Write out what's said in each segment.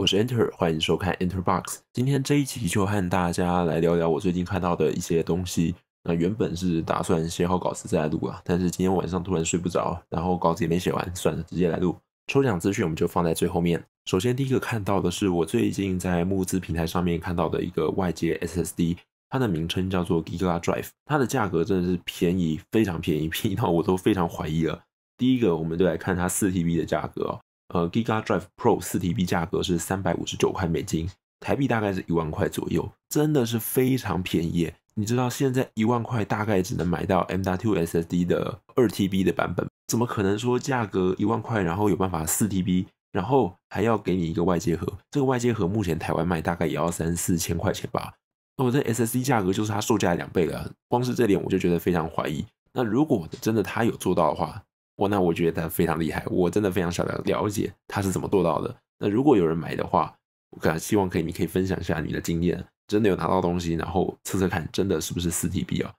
我是 Enter，欢迎收看 Enter Box。今天这一集就和大家来聊聊我最近看到的一些东西。那原本是打算写好稿子再来录啊，但是今天晚上突然睡不着，然后稿子也没写完，算了，直接来录。抽奖资讯我们就放在最后面。首先第一个看到的是我最近在募资平台上面看到的一个外接 SSD，它的名称叫做 Giga Drive，它的价格真的是便宜，非常便宜，便宜到我都非常怀疑了。第一个，我们就来看它四 TB 的价格。呃，Giga Drive Pro 四 TB 价格是三百五十九块美金，台币大概是一万块左右，真的是非常便宜。你知道现在一万块大概只能买到 M.2 SSD 的二 TB 的版本，怎么可能说价格一万块，然后有办法四 TB，然后还要给你一个外接盒？这个外接盒目前台湾卖大概也要三四千块钱吧？那我这 SSD 价格就是它售价的两倍了，光是这点我就觉得非常怀疑。那如果真的他有做到的话？那我觉得他非常厉害，我真的非常想了了解他是怎么做到的。那如果有人买的话，我感希望可以，你可以分享一下你的经验，真的有拿到东西，然后测测看，真的是不是四 T B 啊？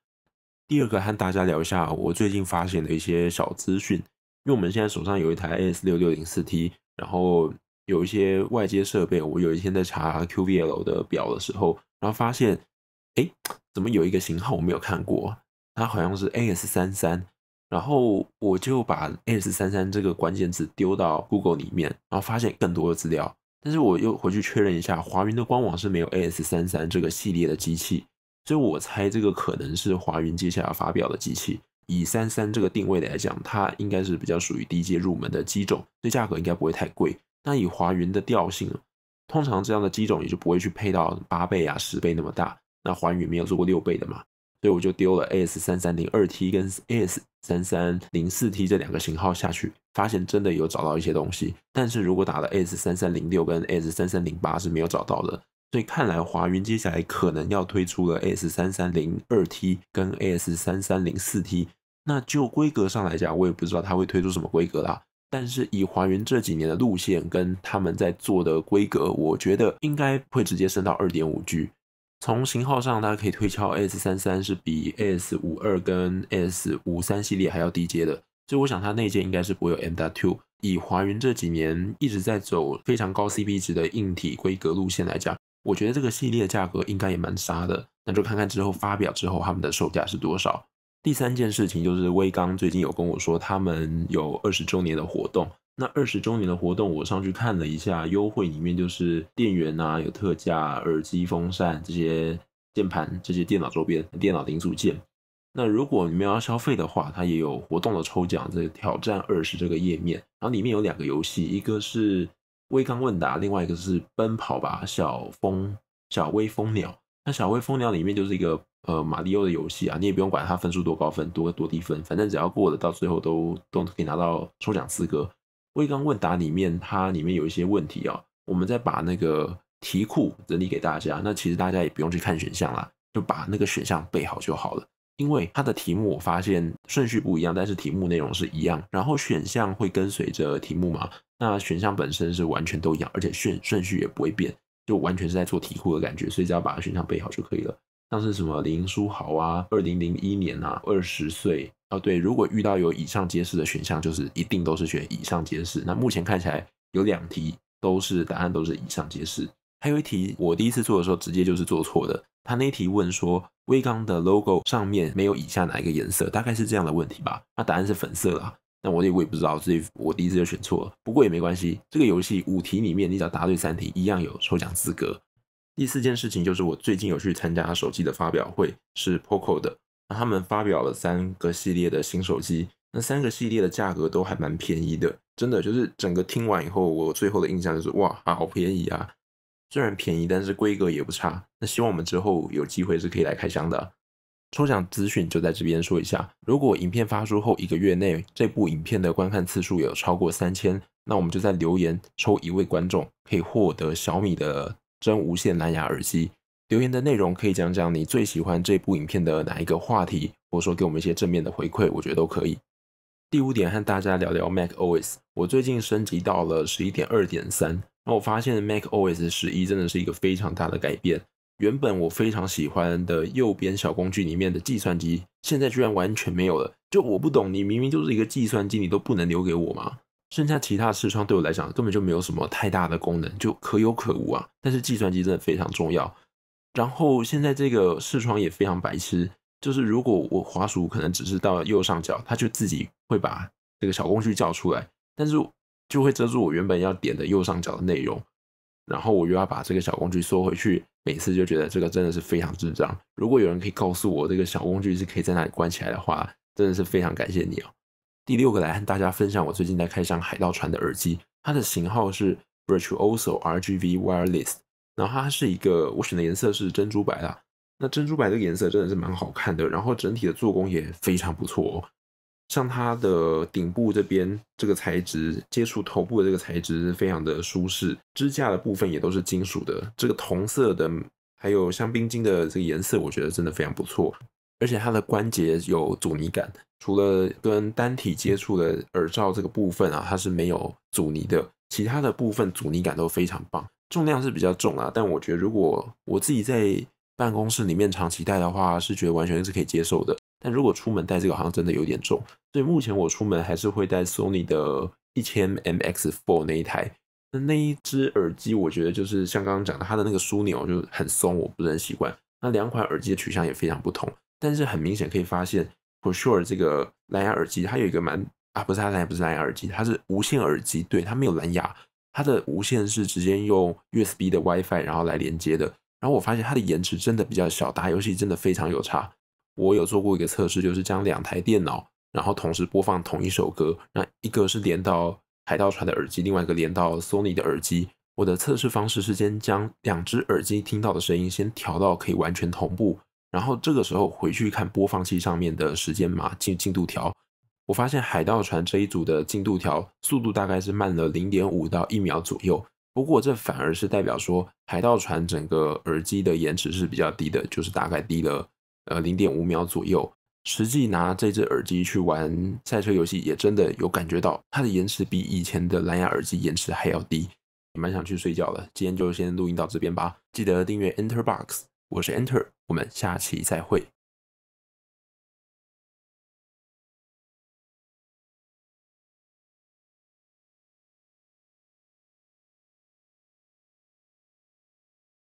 第二个和大家聊一下，我最近发现的一些小资讯，因为我们现在手上有一台 A S 六六零四 T，然后有一些外接设备。我有一天在查 Q V L 的表的时候，然后发现，哎，怎么有一个型号我没有看过？它好像是 A S 三三。然后我就把 s 三三这个关键词丢到 Google 里面，然后发现更多的资料。但是我又回去确认一下，华云的官网是没有 a s 三三这个系列的机器，所以我猜这个可能是华云接下来发表的机器。以三三这个定位来讲，它应该是比较属于低阶入门的机种，所以价格应该不会太贵。那以华云的调性，通常这样的机种也就不会去配到八倍啊、十倍那么大。那华云没有做过六倍的嘛？所以我就丢了 S 三三零二 T 跟 S 三三零四 T 这两个型号下去，发现真的有找到一些东西。但是如果打了 S 三三零六跟 S 三三零八是没有找到的。所以看来华云接下来可能要推出了 S 三三零二 T 跟 S 三三零四 T。那就规格上来讲，我也不知道它会推出什么规格啦。但是以华云这几年的路线跟他们在做的规格，我觉得应该会直接升到二点五 G。从型号上，大家可以推敲 S 三三是比 S 五二跟 S 五三系列还要低阶的，所以我想它内建应该是不会有 M W 以华云这几年一直在走非常高 C P 值的硬体规格路线来讲，我觉得这个系列价格应该也蛮杀的，那就看看之后发表之后他们的售价是多少。第三件事情就是微刚最近有跟我说他们有二十周年的活动。那二十周年的活动，我上去看了一下，优惠里面就是电源啊，有特价耳机、风扇这些键盘、这些电脑周边、电脑零组件。那如果你们要消费的话，它也有活动的抽奖，个挑战二十这个页面，然后里面有两个游戏，一个是微刚问答，另外一个是奔跑吧小蜂、小微蜂鸟。那小微蜂鸟里面就是一个呃马里奥的游戏啊，你也不用管它分数多高分、多多低分，反正只要过了，到最后都都可以拿到抽奖资格。微光问答里面，它里面有一些问题哦，我们再把那个题库整理给大家。那其实大家也不用去看选项啦，就把那个选项背好就好了。因为它的题目我发现顺序不一样，但是题目内容是一样。然后选项会跟随着题目嘛，那选项本身是完全都一样，而且顺顺序也不会变，就完全是在做题库的感觉，所以只要把选项背好就可以了。像是什么林书豪啊，二零零一年啊，二十岁哦，对，如果遇到有以上皆是的选项，就是一定都是选以上皆是。那目前看起来有两题都是答案都是以上皆是，还有一题我第一次做的时候直接就是做错的。他那题问说威刚的 logo 上面没有以下哪一个颜色，大概是这样的问题吧？那答案是粉色啦。那我也我也不知道，所以我第一次就选错了。不过也没关系，这个游戏五题里面你只要答对三题，一样有抽奖资格。第四件事情就是我最近有去参加手机的发表会，是 Poco 的，那他们发表了三个系列的新手机，那三个系列的价格都还蛮便宜的，真的就是整个听完以后，我最后的印象就是哇啊好便宜啊，虽然便宜，但是规格也不差。那希望我们之后有机会是可以来开箱的。抽奖资讯就在这边说一下，如果影片发出后一个月内，这部影片的观看次数有超过三千，那我们就在留言抽一位观众可以获得小米的。真无线蓝牙耳机。留言的内容可以讲讲你最喜欢这部影片的哪一个话题，或者说给我们一些正面的回馈，我觉得都可以。第五点和大家聊聊 Mac OS。我最近升级到了十一点二点三，那我发现 Mac OS 十一真的是一个非常大的改变。原本我非常喜欢的右边小工具里面的计算机，现在居然完全没有了。就我不懂，你明明就是一个计算机，你都不能留给我吗？剩下其他视窗对我来讲根本就没有什么太大的功能，就可有可无啊。但是计算机真的非常重要。然后现在这个视窗也非常白痴，就是如果我滑鼠可能只是到右上角，它就自己会把这个小工具叫出来，但是就会遮住我原本要点的右上角的内容。然后我又要把这个小工具缩回去，每次就觉得这个真的是非常智障。如果有人可以告诉我这个小工具是可以在那里关起来的话，真的是非常感谢你哦。第六个来和大家分享，我最近在开箱海盗船的耳机，它的型号是 Virtualoso RGV Wireless，然后它是一个我选的颜色是珍珠白啦。那珍珠白这个颜色真的是蛮好看的，然后整体的做工也非常不错，哦。像它的顶部这边这个材质，接触头部的这个材质非常的舒适，支架的部分也都是金属的，这个铜色的还有香槟金的这个颜色，我觉得真的非常不错。而且它的关节有阻尼感，除了跟单体接触的耳罩这个部分啊，它是没有阻尼的，其他的部分阻尼感都非常棒。重量是比较重啊，但我觉得如果我自己在办公室里面长期戴的话，是觉得完全是可以接受的。但如果出门戴这个，好像真的有点重，所以目前我出门还是会戴 Sony 的一千 MX Four 那一台。那那一只耳机，我觉得就是像刚刚讲的，它的那个枢纽就很松，我不是很习惯。那两款耳机的取向也非常不同。但是很明显可以发现，For Sure 这个蓝牙耳机它有一个蛮啊，不是它蓝牙不是蓝牙耳机，它是无线耳机，对，它没有蓝牙，它的无线是直接用 USB 的 WiFi 然后来连接的。然后我发现它的延迟真的比较小，打游戏真的非常有差。我有做过一个测试，就是将两台电脑，然后同时播放同一首歌，那一个是连到海盗船的耳机，另外一个连到 Sony 的耳机。我的测试方式是先将两只耳机听到的声音先调到可以完全同步。然后这个时候回去看播放器上面的时间码进进度条，我发现海盗船这一组的进度条速度大概是慢了零点五到一秒左右。不过这反而是代表说海盗船整个耳机的延迟是比较低的，就是大概低了呃零点五秒左右。实际拿这只耳机去玩赛车游戏，也真的有感觉到它的延迟比以前的蓝牙耳机延迟还要低。蛮想去睡觉了，今天就先录音到这边吧。记得订阅 Enterbox，我是 Enter。我们下期再会。